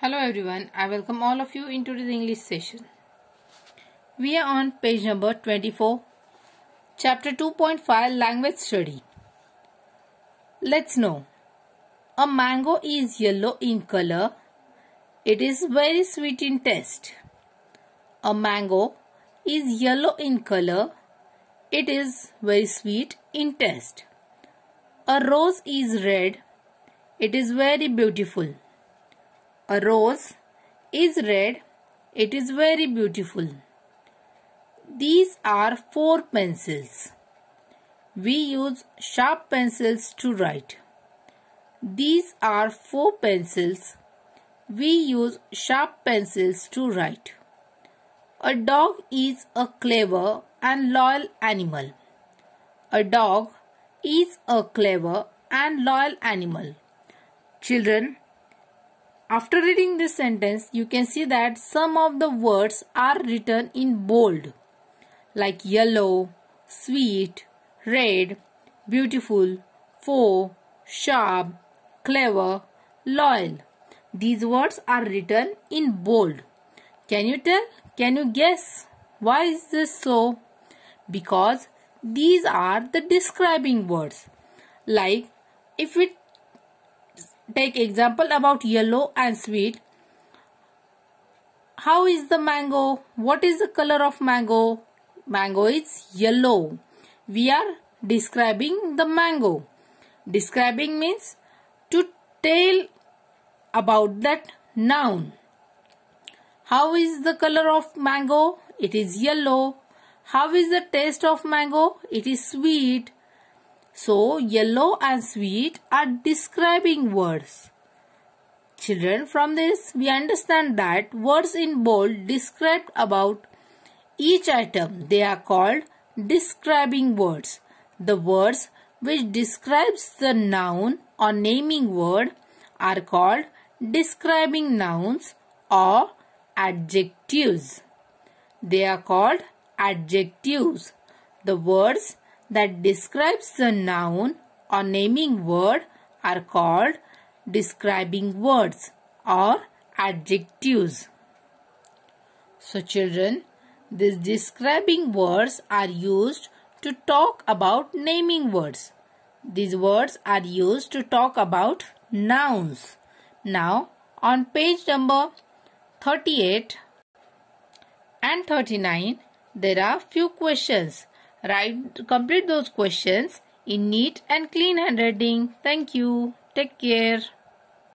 Hello everyone, I welcome all of you into this English session. We are on page number 24, chapter 2.5 language study. Let's know. A mango is yellow in color. It is very sweet in taste. A mango is yellow in color. It is very sweet in taste. A rose is red. It is very beautiful. A rose is red. It is very beautiful. These are four pencils. We use sharp pencils to write. These are four pencils. We use sharp pencils to write. A dog is a clever and loyal animal. A dog is a clever and loyal animal. Children, after reading this sentence, you can see that some of the words are written in bold like yellow, sweet, red, beautiful, four, sharp, clever, loyal. These words are written in bold. Can you tell? Can you guess? Why is this so? Because these are the describing words. Like if we take example about yellow and sweet how is the mango what is the color of mango mango is yellow we are describing the mango describing means to tell about that noun how is the color of mango it is yellow how is the taste of mango it is sweet so, yellow and sweet are describing words. Children, from this we understand that words in bold describe about each item. They are called describing words. The words which describes the noun or naming word are called describing nouns or adjectives. They are called adjectives. The words that describes the noun or naming word are called describing words or adjectives. So children, these describing words are used to talk about naming words. These words are used to talk about nouns. Now on page number 38 and 39 there are few questions Write, complete those questions in neat and clean handwriting. Thank you. Take care.